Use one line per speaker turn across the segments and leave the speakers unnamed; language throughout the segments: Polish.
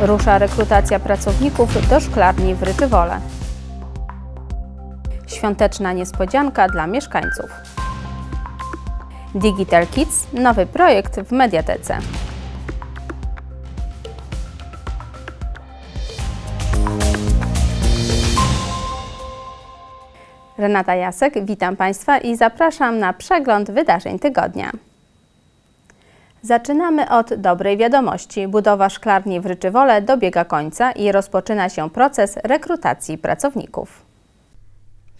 Rusza rekrutacja pracowników do szklarni w Ryczywole. Świąteczna niespodzianka dla mieszkańców. Digital Kids – nowy projekt w Mediatece. Renata Jasek, witam Państwa i zapraszam na przegląd wydarzeń tygodnia. Zaczynamy od dobrej wiadomości. Budowa szklarni w Ryczywole dobiega końca i rozpoczyna się proces rekrutacji pracowników.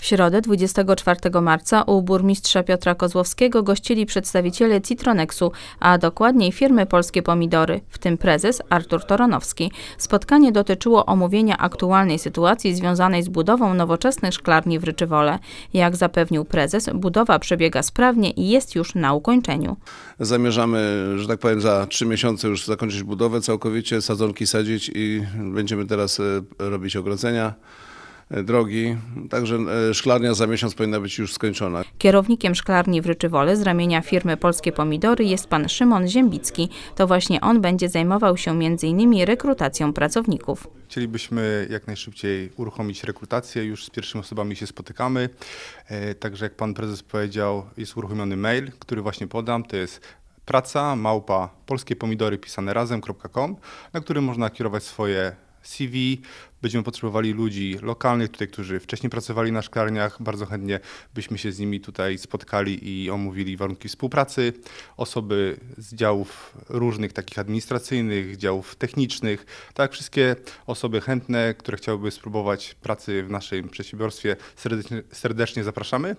W środę 24 marca u burmistrza Piotra Kozłowskiego gościli przedstawiciele Citronexu, a dokładniej firmy Polskie Pomidory, w tym prezes Artur Toronowski. Spotkanie dotyczyło omówienia aktualnej sytuacji związanej z budową nowoczesnych szklarni w Ryczywole. Jak zapewnił prezes, budowa przebiega sprawnie i jest już na ukończeniu.
Zamierzamy, że tak powiem, za trzy miesiące już zakończyć budowę całkowicie, sadzonki sadzić i będziemy teraz e, robić ogrodzenia. E, drogi, także e, szklarnia za miesiąc powinna być już skończona.
Kierownikiem szklarni w Ryczywole z ramienia firmy Polskie Pomidory jest pan Szymon Ziembicki. To właśnie on będzie zajmował się m.in. rekrutacją pracowników.
Chcielibyśmy jak najszybciej uruchomić rekrutację, już z pierwszymi osobami się spotykamy. E, także jak pan prezes powiedział, jest uruchomiony mail, który właśnie podam, to jest praca małpa polskie pomidory pisane razem.com, na którym można kierować swoje CV, Będziemy potrzebowali ludzi lokalnych tutaj, którzy wcześniej pracowali na szklarniach. Bardzo chętnie byśmy się z nimi tutaj spotkali i omówili warunki współpracy. Osoby z działów różnych, takich administracyjnych, działów technicznych. Tak, wszystkie osoby chętne, które chciałyby spróbować pracy w naszym przedsiębiorstwie, serdecznie, serdecznie zapraszamy.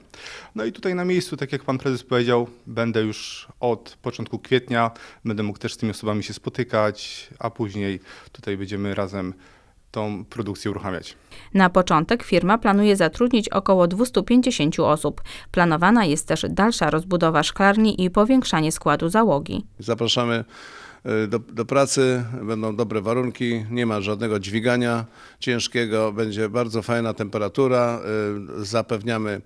No i tutaj na miejscu, tak jak pan prezes powiedział, będę już od początku kwietnia, będę mógł też z tymi osobami się spotykać, a później tutaj będziemy razem tą produkcję uruchamiać.
Na początek firma planuje zatrudnić około 250 osób. Planowana jest też dalsza rozbudowa szklarni i powiększanie składu załogi.
Zapraszamy y, do, do, pracy, będą dobre warunki, nie ma żadnego dźwigania ciężkiego, będzie bardzo fajna temperatura, y, zapewniamy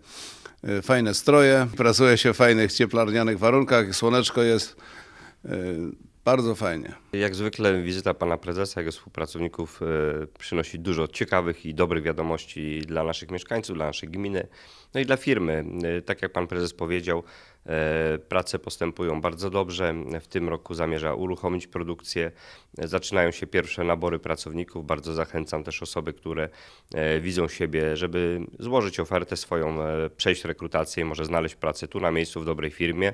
y, fajne stroje, pracuje się w fajnych cieplarnianych warunkach, słoneczko jest bardzo fajnie.
Jak zwykle wizyta pana prezesa, jego współpracowników e, przynosi dużo ciekawych i dobrych wiadomości dla naszych mieszkańców, dla naszej gminy, no i dla firmy. E, tak jak pan prezes powiedział, E, prace postępują bardzo dobrze. W tym roku zamierza uruchomić produkcję. E, zaczynają się pierwsze nabory pracowników. Bardzo zachęcam też osoby, które e, widzą siebie, żeby złożyć ofertę swoją, przejść rekrutację, i może znaleźć pracę tu na miejscu w dobrej firmie.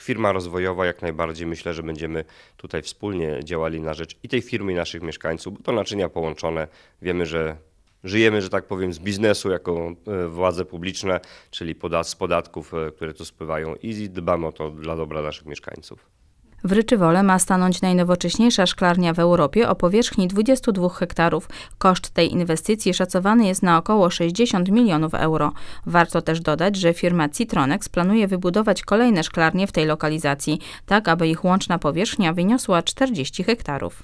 Firma rozwojowa jak najbardziej myślę, że będziemy tutaj wspólnie działali na rzecz i tej firmy i naszych mieszkańców, bo to naczynia połączone. Wiemy, że żyjemy, że tak powiem, z biznesu jako e, władze publiczne, czyli z podatków, e, które tu spływają i dbamy o to dla dobra naszych mieszkańców.
W Ryczywole ma stanąć najnowocześniejsza szklarnia w Europie o powierzchni 22 hektarów. Koszt tej inwestycji szacowany jest na około 60 milionów euro. Warto też dodać, że firma Citronex planuje wybudować kolejne szklarnie w tej lokalizacji, tak aby ich łączna powierzchnia wyniosła 40 hektarów.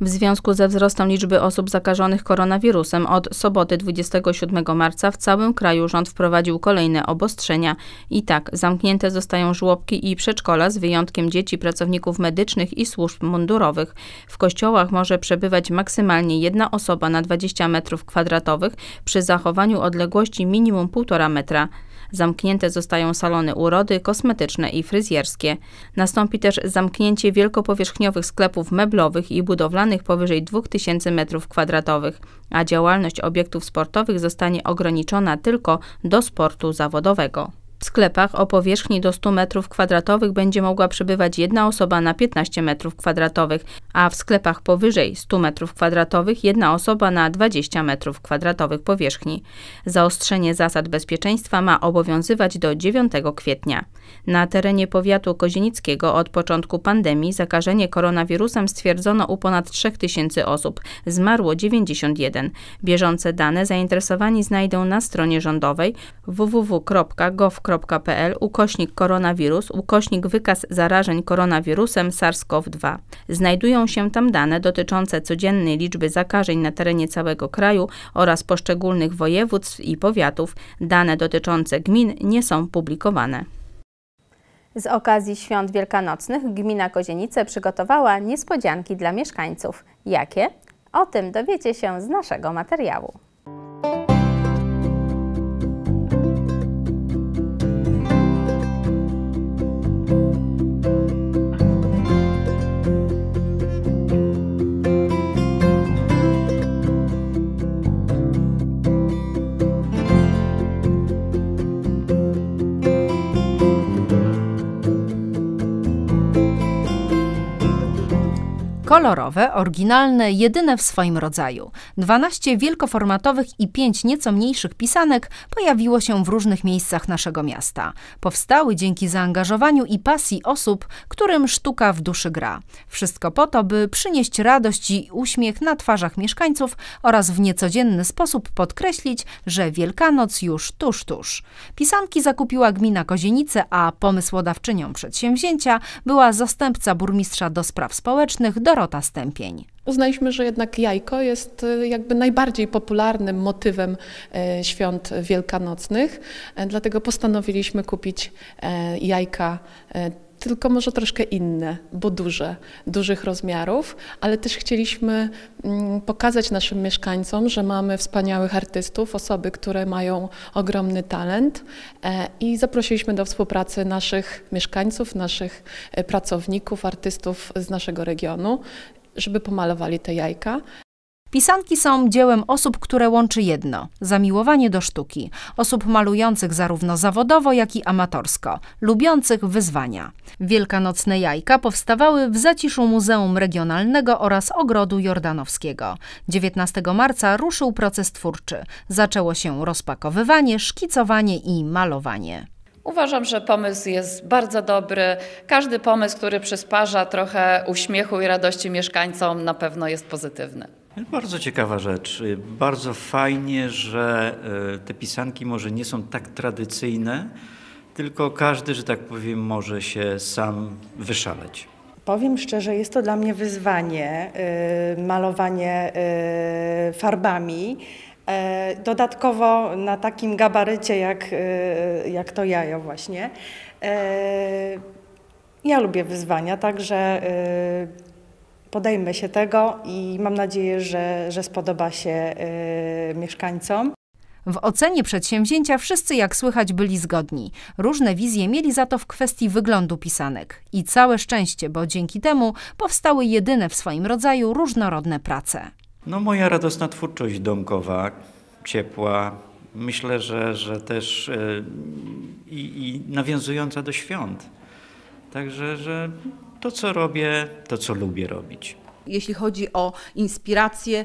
W związku ze wzrostem liczby osób zakażonych koronawirusem od soboty 27 marca w całym kraju rząd wprowadził kolejne obostrzenia. I tak zamknięte zostają żłobki i przedszkola z wyjątkiem dzieci, pracowników medycznych i służb mundurowych. W kościołach może przebywać maksymalnie jedna osoba na 20 metrów kwadratowych przy zachowaniu odległości minimum 1,5 metra. Zamknięte zostają salony urody, kosmetyczne i fryzjerskie. Nastąpi też zamknięcie wielkopowierzchniowych sklepów meblowych i budowlanych powyżej 2000 m2, a działalność obiektów sportowych zostanie ograniczona tylko do sportu zawodowego. W sklepach o powierzchni do 100 m2 będzie mogła przebywać jedna osoba na 15 m2, a w sklepach powyżej 100 m2 jedna osoba na 20 m2 powierzchni. Zaostrzenie zasad bezpieczeństwa ma obowiązywać do 9 kwietnia. Na terenie powiatu kozienickiego od początku pandemii zakażenie koronawirusem stwierdzono u ponad 3000 osób, zmarło 91. Bieżące dane zainteresowani znajdą na stronie rządowej www.gov.pl ukośnik koronawirus ukośnik wykaz zarażeń koronawirusem SARS-CoV-2. Znajdują się tam dane dotyczące codziennej liczby zakażeń na terenie całego kraju oraz poszczególnych województw i powiatów. Dane dotyczące gmin nie są publikowane. Z okazji świąt wielkanocnych gmina Kozienice przygotowała niespodzianki dla mieszkańców. Jakie? O tym dowiecie się z naszego materiału.
Kolorowe, oryginalne, jedyne w swoim rodzaju. 12 wielkoformatowych i 5 nieco mniejszych pisanek pojawiło się w różnych miejscach naszego miasta. Powstały dzięki zaangażowaniu i pasji osób, którym sztuka w duszy gra. Wszystko po to, by przynieść radość i uśmiech na twarzach mieszkańców oraz w niecodzienny sposób podkreślić, że Wielkanoc już tuż, tuż. Pisanki zakupiła gmina Kozienice, a pomysłodawczynią przedsięwzięcia była zastępca burmistrza do spraw społecznych, do Dorota Stępień.
Uznaliśmy, że jednak jajko jest y, jakby najbardziej popularnym motywem y, świąt wielkanocnych, e, dlatego postanowiliśmy kupić e, jajka e, tylko może troszkę inne, bo duże, dużych rozmiarów, ale też chcieliśmy mm, pokazać naszym mieszkańcom, że mamy wspaniałych artystów, osoby, które mają ogromny talent e, i zaprosiliśmy do współpracy naszych mieszkańców, naszych e, pracowników, artystów z naszego regionu żeby pomalowali te jajka. Pisanki są dziełem osób, które łączy
jedno zamiłowanie do sztuki, osób malujących zarówno zawodowo, jak i amatorsko, lubiących wyzwania. Wielkanocne jajka powstawały w zaciszu Muzeum Regionalnego oraz Ogrodu Jordanowskiego. 19 marca ruszył proces twórczy. Zaczęło się rozpakowywanie, szkicowanie i malowanie.
Uważam, że pomysł jest bardzo dobry. Każdy pomysł, który przysparza trochę uśmiechu i radości mieszkańcom, na pewno jest pozytywny.
Bardzo ciekawa rzecz. Y, bardzo fajnie, że y, te pisanki może nie są tak tradycyjne, tylko każdy, że tak powiem, może się sam wyszaleć.
Powiem szczerze, jest to dla mnie wyzwanie y, malowanie farbami. Dodatkowo na takim gabarycie jak, jak to jajo właśnie. Ja lubię wyzwania, także podejmę się tego i mam nadzieję, że, że spodoba się y, mieszkańcom.
W ocenie przedsięwzięcia wszyscy, jak słychać, byli zgodni. Różne wizje mieli za to w kwestii wyglądu pisanek. I całe szczęście, bo dzięki temu powstały jedyne w swoim rodzaju różnorodne prace.
No moja radosna twórczość domkowa, ciepła, myślę, że, że też yy, i nawiązująca do świąt. Także, że to co robię, to co lubię robić.
Jeśli chodzi o inspirację,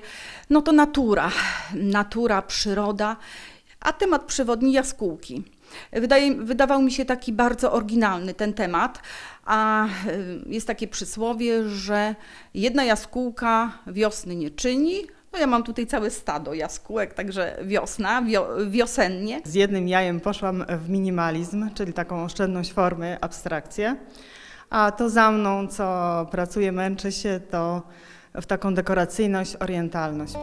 no to natura, natura, przyroda, a temat przewodni jaskółki. Wydaje, wydawał mi się taki bardzo oryginalny ten temat, a y, jest takie przysłowie, że jedna jaskółka wiosny nie czyni, no ja mam tutaj całe stado jaskółek, także wiosna, wio, wiosennie. Z jednym jajem poszłam w minimalizm, czyli taką oszczędność formy, abstrakcję. A to za mną, co pracuje, męczy się, to w taką dekoracyjność, orientalność.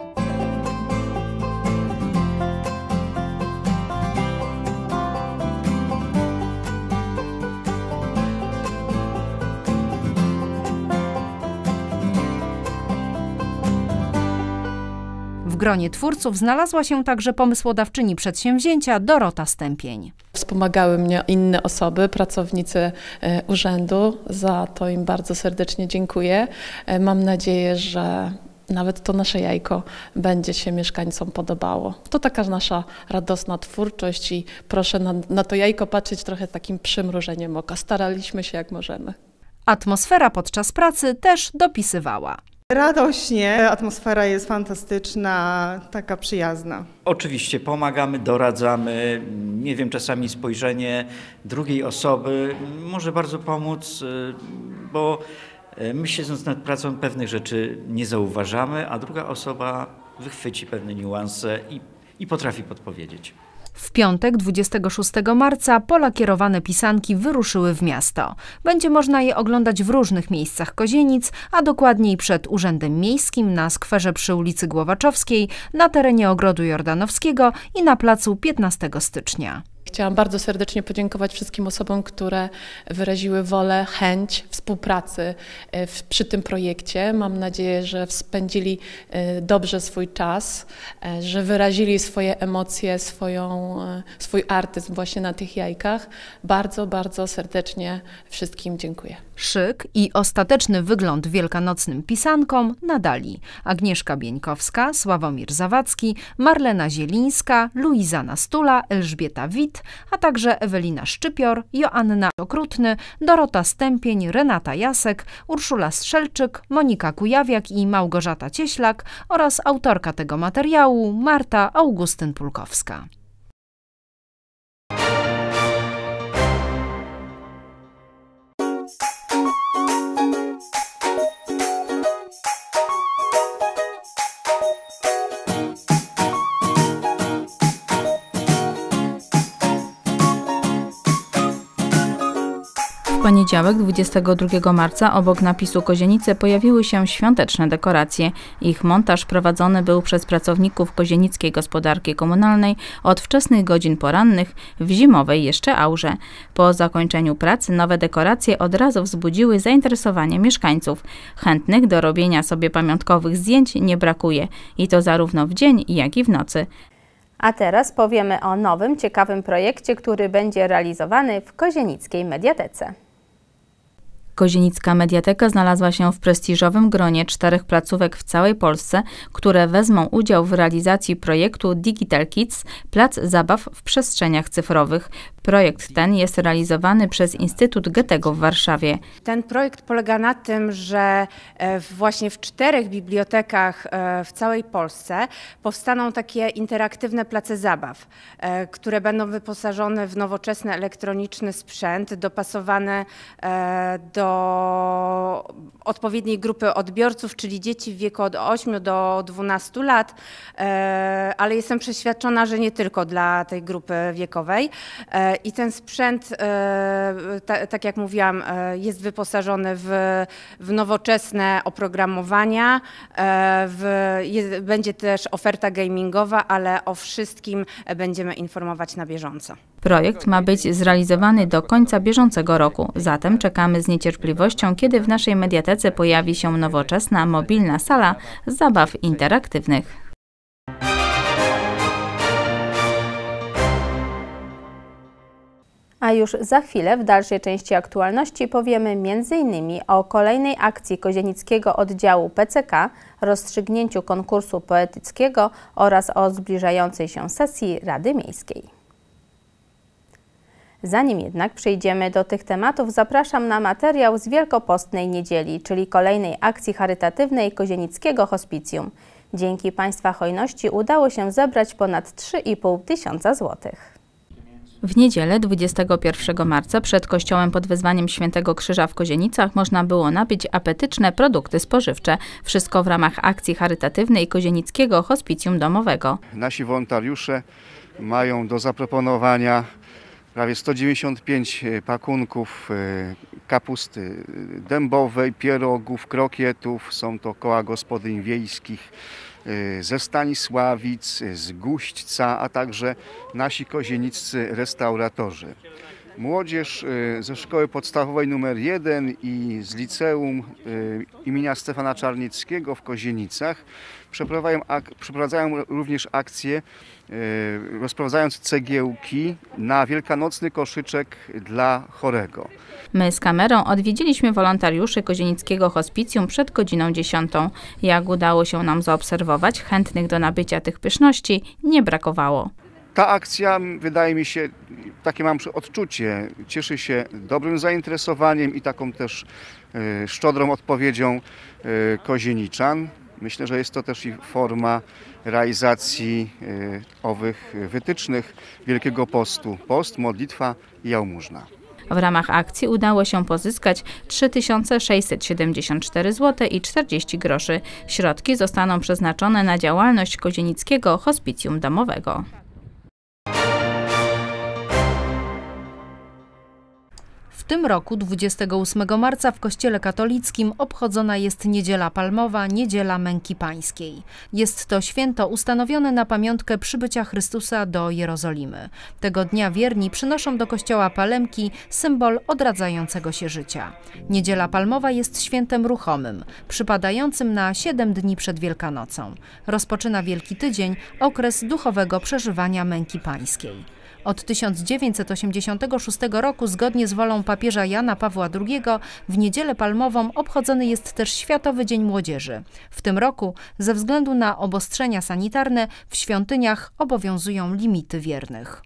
gronie twórców znalazła się także
pomysłodawczyni przedsięwzięcia Dorota Stępień. Wspomagały mnie inne osoby, pracownicy e, urzędu. Za to im bardzo serdecznie dziękuję. E, mam nadzieję, że nawet to nasze jajko będzie się mieszkańcom podobało. To taka nasza radosna twórczość i proszę na, na to jajko patrzeć trochę takim przymrużeniem oka. Staraliśmy się jak możemy.
Atmosfera
podczas pracy też dopisywała.
Radośnie, atmosfera jest fantastyczna, taka przyjazna.
Oczywiście pomagamy, doradzamy. Nie wiem, czasami spojrzenie drugiej osoby może bardzo pomóc, y, bo y, my siedząc nad pracą pewnych rzeczy nie zauważamy, a druga osoba wychwyci pewne niuanse i, i potrafi podpowiedzieć.
W piątek 26 marca polakierowane pisanki wyruszyły w miasto. Będzie można je oglądać w różnych miejscach Kozienic, a dokładniej przed Urzędem Miejskim na skwerze przy ulicy Głowaczowskiej, na terenie Ogrodu Jordanowskiego i na placu 15
stycznia. Chciałam bardzo serdecznie podziękować wszystkim osobom, które wyraziły wolę, chęć współpracy e, w, przy tym projekcie. Mam nadzieję, że spędzili e, dobrze swój czas, e, że wyrazili swoje emocje, swoją, swój artyzm właśnie na tych jajkach. Bardzo, bardzo serdecznie wszystkim dziękuję.
Szyk i ostateczny wygląd wielkanocnym pisankom nadali Agnieszka Bieńkowska, Sławomir Zawadzki, Marlena Zielińska, Luiza Nastula, Elżbieta Wit, a także Ewelina Szczypior, Joanna Okrutny, Dorota Stępień, Renata Jasek, Urszula Strzelczyk, Monika Kujawiak i Małgorzata Cieślak oraz autorka tego materiału Marta Augustyn Pulkowska.
poniedziałek 22 marca obok napisu Kozienice pojawiły się świąteczne dekoracje. Ich montaż prowadzony był przez pracowników Kozienickiej Gospodarki Komunalnej od wczesnych godzin porannych w zimowej jeszcze aurze. Po zakończeniu pracy nowe dekoracje od razu wzbudziły zainteresowanie mieszkańców. Chętnych do robienia sobie pamiątkowych zdjęć nie brakuje i to zarówno w dzień, jak i w nocy. A teraz powiemy o nowym, ciekawym projekcie, który będzie realizowany w Kozienickiej Mediatece. Kozienicka Mediateka znalazła się w prestiżowym gronie czterech placówek w całej Polsce, które wezmą udział w realizacji projektu Digital Kids Plac Zabaw w Przestrzeniach Cyfrowych. Projekt ten jest realizowany przez Instytut Goethego w Warszawie.
Ten projekt polega na tym, że e, właśnie w czterech bibliotekach e, w całej Polsce powstaną takie interaktywne place zabaw, e, które będą wyposażone w nowoczesny elektroniczny sprzęt dopasowany do do odpowiedniej grupy odbiorców, czyli dzieci w wieku od 8 do 12 lat, e, ale jestem przeświadczona, że nie tylko dla tej grupy wiekowej. E, I ten sprzęt, e, tak jak mówiłam, jest wyposażony w, w nowoczesne oprogramowania, w, jest, będzie też oferta gamingowa, ale o wszystkim będziemy informować na bieżąco.
Projekt ma być zrealizowany do końca bieżącego roku, zatem czekamy z niecierpliwością, kiedy w naszej mediatece pojawi się nowoczesna, mobilna sala zabaw interaktywnych. A już za chwilę w dalszej części aktualności powiemy m.in. o kolejnej akcji Kozienickiego Oddziału PCK, rozstrzygnięciu konkursu poetyckiego oraz o zbliżającej się sesji Rady Miejskiej. Zanim jednak przejdziemy do tych tematów, zapraszam na materiał z Wielkopostnej Niedzieli, czyli kolejnej akcji charytatywnej Kozienickiego Hospicjum. Dzięki Państwa hojności udało się zebrać ponad 3,5 tysiąca złotych. W niedzielę 21 marca przed kościołem pod wezwaniem Świętego Krzyża w Kozienicach można było nabyć apetyczne produkty spożywcze. Wszystko w ramach akcji charytatywnej Kozienickiego Hospicjum Domowego.
Nasi wolontariusze mają do zaproponowania prawie 195 e, pakunków e, kapusty e, dębowej, pierogów, krokietów. Są to koła gospodyń wiejskich ze Stanisławic, z Guśćca, a także nasi kozienicy restauratorzy. Młodzież y, ze szkoły podstawowej nr 1 i z liceum y, imienia Stefana Czarnieckiego w Kozienicach przeprowadzają, ak przeprowadzają również akcję y, rozprowadzając cegiełki na wielkanocny koszyczek dla chorego.
My z kamerą odwiedziliśmy wolontariuszy Kozienickiego Hospicjum przed godziną 10. Jak udało się nam zaobserwować, chętnych do nabycia tych pyszności nie brakowało
ta akcja, wydaje mi się, takie mam odczucie, cieszy się dobrym zainteresowaniem i taką też e, szczodrą odpowiedzią e, kozieniczan. Myślę, że jest to też i forma realizacji e, owych wytycznych Wielkiego Postu. Post, modlitwa i jałmużna.
W ramach akcji udało się pozyskać 3674 zł i 40 groszy. Środki zostaną przeznaczone na działalność Kozienickiego Hospicjum Domowego.
tym roku, 28 marca, w Kościele Katolickim obchodzona jest Niedziela Palmowa, Niedziela Męki Pańskiej. Jest to święto ustanowione na pamiątkę przybycia Chrystusa do Jerozolimy. Tego dnia wierni przynoszą do Kościoła palemki, symbol odradzającego się życia. Niedziela Palmowa jest świętem ruchomym, przypadającym na 7 dni przed Wielkanocą. Rozpoczyna Wielki Tydzień okres duchowego przeżywania Męki Pańskiej. Od 1986 roku, zgodnie z wolą papieża Jana Pawła II, w Niedzielę Palmową obchodzony jest też Światowy Dzień Młodzieży. W tym roku, ze względu na obostrzenia sanitarne, w świątyniach obowiązują limity wiernych.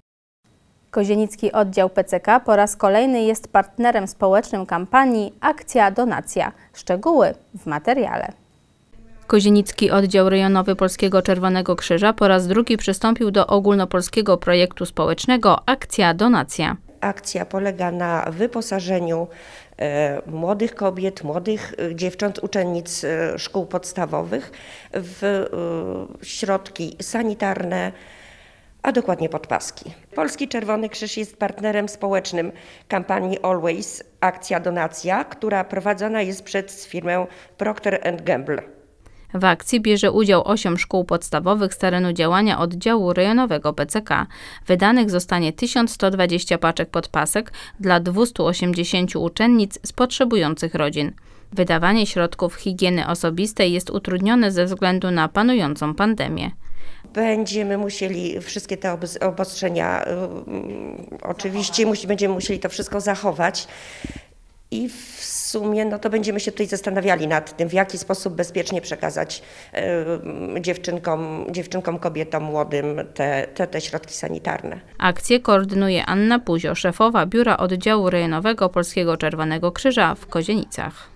Kozienicki Oddział PCK po raz kolejny jest partnerem społecznym kampanii Akcja Donacja. Szczegóły w materiale. Kozienicki Oddział Rejonowy Polskiego Czerwonego Krzyża po raz drugi przystąpił do ogólnopolskiego projektu społecznego Akcja Donacja.
Akcja polega na wyposażeniu e, młodych kobiet, młodych e, dziewcząt, uczennic e, szkół podstawowych w środki sanitarne, a dokładnie podpaski. Polski Czerwony Krzyż jest partnerem społecznym kampanii Always Akcja Donacja, która prowadzona jest przez firmę Procter Gamble.
W akcji bierze udział 8 szkół podstawowych z terenu działania oddziału rejonowego PCK. Wydanych zostanie 1120 paczek podpasek dla 280 uczennic z potrzebujących rodzin. Wydawanie środków higieny osobistej jest utrudnione ze względu na panującą pandemię
będziemy musieli wszystkie te obostrzenia, y, oczywiście musi, będziemy musieli to wszystko zachować. I w sumie no to będziemy się tutaj zastanawiali nad tym, w jaki sposób bezpiecznie przekazać y, dziewczynkom, dziewczynkom, kobietom młodym te, te, te środki sanitarne.
Akcję koordynuje Anna Puzio, szefowa Biura Oddziału Rejonowego
Polskiego Czerwonego Krzyża w Kozienicach.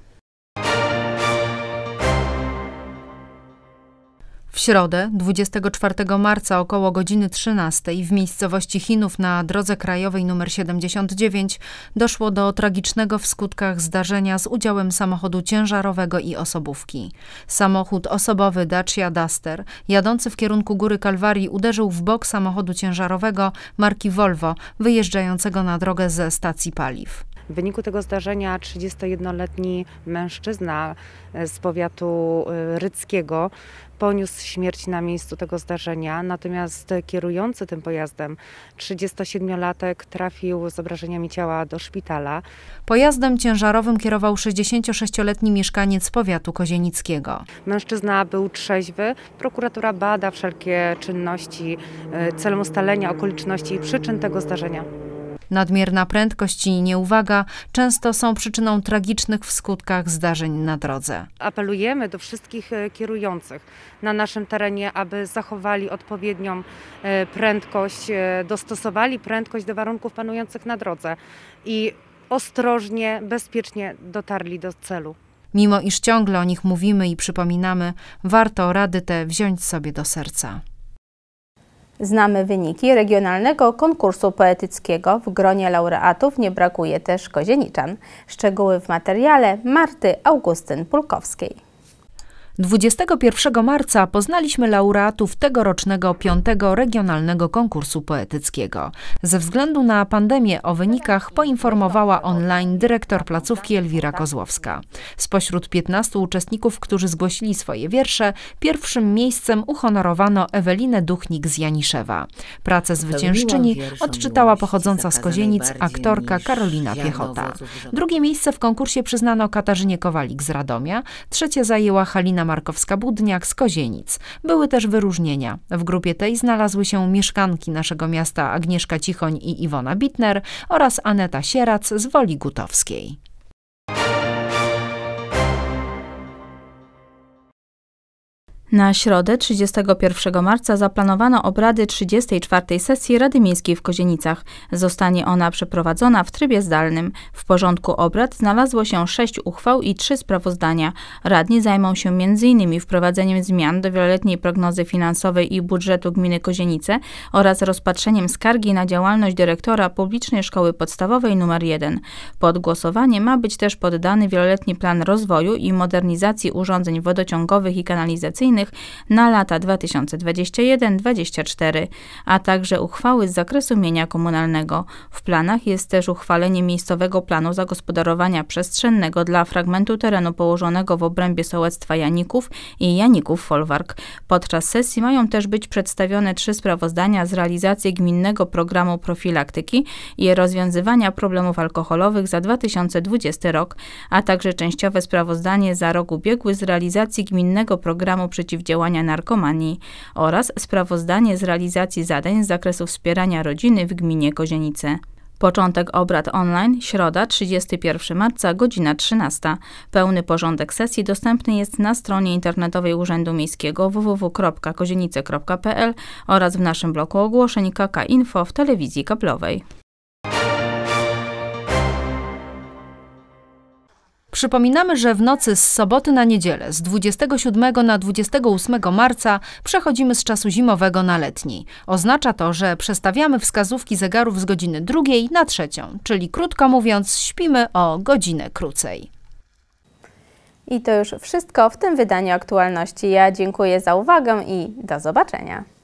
W środę, 24 marca około godziny 13 w miejscowości Chinów na drodze krajowej nr 79 doszło do tragicznego w skutkach zdarzenia z udziałem samochodu ciężarowego i osobówki. Samochód osobowy Dacia Duster jadący w kierunku Góry Kalwarii uderzył w bok samochodu ciężarowego marki Volvo wyjeżdżającego na drogę ze stacji paliw. W wyniku tego zdarzenia 31-letni mężczyzna e, z powiatu e, ryckiego poniósł śmierć na miejscu tego zdarzenia, natomiast kierujący tym pojazdem 37-latek trafił z obrażeniami ciała do szpitala. Pojazdem ciężarowym kierował 66-letni mieszkaniec powiatu kozienickiego. Mężczyzna był trzeźwy. Prokuratura bada wszelkie czynności e, celem ustalenia okoliczności i przyczyn tego zdarzenia. Nadmierna prędkość i nieuwaga często są przyczyną tragicznych w skutkach zdarzeń na drodze. Apelujemy do wszystkich e, kierujących na naszym terenie, aby zachowali odpowiednią e, prędkość, e, dostosowali prędkość do warunków panujących na drodze i ostrożnie, bezpiecznie dotarli do celu. Mimo iż ciągle o nich mówimy i przypominamy, warto rady te wziąć sobie do serca. Znamy
wyniki regionalnego konkursu poetyckiego. W gronie laureatów nie brakuje też kozieniczan. Szczegóły w materiale Marty Augustyn Pulkowskiej.
21 marca poznaliśmy laureatów tegorocznego piątego regionalnego konkursu poetyckiego. Ze względu na pandemię o wynikach poinformowała online dyrektor placówki Elwira Kozłowska. Spośród 15 uczestników, którzy zgłosili swoje wiersze, pierwszym miejscem uhonorowano Ewelinę Duchnik z Janiszewa. Pracę zwyciężczyni odczytała pochodząca z Kozienic aktorka Karolina Piechota. Drugie miejsce w konkursie przyznano Katarzynie Kowalik z Radomia, trzecie zajęła Halina Markowska-Budniak z Kozienic. Były też wyróżnienia. W grupie tej znalazły się mieszkanki naszego miasta Agnieszka Cichoń i Iwona Bitner oraz Aneta Sierac z Woli Gutowskiej.
Na środę 31 marca zaplanowano obrady 34 sesji Rady Miejskiej w Kozienicach. Zostanie ona przeprowadzona w trybie zdalnym. W porządku obrad znalazło się sześć uchwał i trzy sprawozdania. Radni zajmą się m.in. wprowadzeniem zmian do wieloletniej prognozy finansowej i budżetu gminy Kozienice oraz rozpatrzeniem skargi na działalność dyrektora publicznej szkoły podstawowej nr 1. Pod głosowanie ma być też poddany wieloletni plan rozwoju i modernizacji urządzeń wodociągowych i kanalizacyjnych na lata 2021-2024, a także uchwały z zakresu mienia komunalnego. W planach jest też uchwalenie miejscowego planu zagospodarowania przestrzennego dla fragmentu terenu położonego w obrębie sołectwa Janików i Janików-Folwark. Podczas sesji mają też być przedstawione trzy sprawozdania z realizacji gminnego programu profilaktyki i rozwiązywania problemów alkoholowych za 2020 rok, a także częściowe sprawozdanie za rok ubiegły z realizacji gminnego programu przeciwdziałania przeciwdziałania narkomanii oraz sprawozdanie z realizacji zadań z zakresu wspierania rodziny w gminie Kozienice. Początek obrad online, środa 31 marca, godzina 13. Pełny porządek sesji dostępny jest na stronie internetowej Urzędu Miejskiego www.kozienice.pl oraz w naszym bloku
ogłoszeń KK Info w telewizji kablowej. Przypominamy, że w nocy z soboty na niedzielę z 27 na 28 marca przechodzimy z czasu zimowego na letni. Oznacza to, że przestawiamy wskazówki zegarów z godziny drugiej na trzecią, czyli krótko mówiąc, śpimy o godzinę krócej.
I to już wszystko w tym wydaniu aktualności. Ja dziękuję za uwagę i do zobaczenia.